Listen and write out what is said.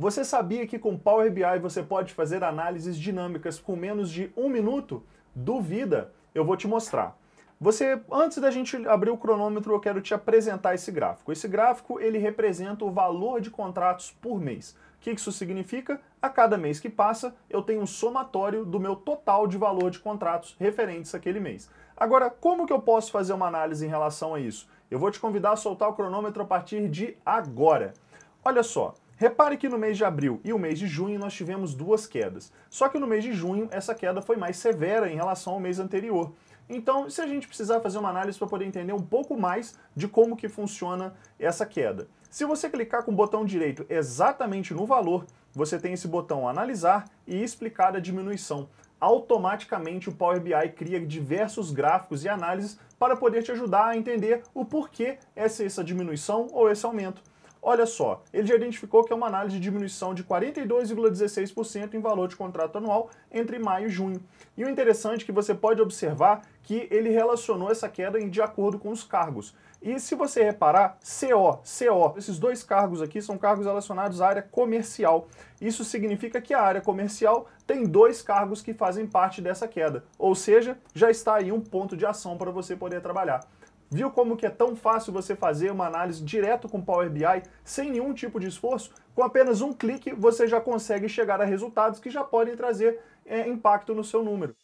Você sabia que com Power BI você pode fazer análises dinâmicas com menos de um minuto? Duvida? Eu vou te mostrar. Você, antes da gente abrir o cronômetro, eu quero te apresentar esse gráfico. Esse gráfico ele representa o valor de contratos por mês. O que isso significa? A cada mês que passa, eu tenho um somatório do meu total de valor de contratos referentes àquele mês. Agora, como que eu posso fazer uma análise em relação a isso? Eu vou te convidar a soltar o cronômetro a partir de agora. Olha só, Repare que no mês de abril e o mês de junho nós tivemos duas quedas. Só que no mês de junho essa queda foi mais severa em relação ao mês anterior. Então, se a gente precisar fazer uma análise para poder entender um pouco mais de como que funciona essa queda. Se você clicar com o botão direito exatamente no valor, você tem esse botão analisar e explicar a diminuição. Automaticamente o Power BI cria diversos gráficos e análises para poder te ajudar a entender o porquê essa, essa diminuição ou esse aumento. Olha só, ele já identificou que é uma análise de diminuição de 42,16% em valor de contrato anual entre maio e junho. E o interessante é que você pode observar que ele relacionou essa queda de acordo com os cargos. E se você reparar, CO, CO, esses dois cargos aqui são cargos relacionados à área comercial. Isso significa que a área comercial tem dois cargos que fazem parte dessa queda, ou seja, já está aí um ponto de ação para você poder trabalhar. Viu como que é tão fácil você fazer uma análise direto com Power BI sem nenhum tipo de esforço? Com apenas um clique você já consegue chegar a resultados que já podem trazer é, impacto no seu número.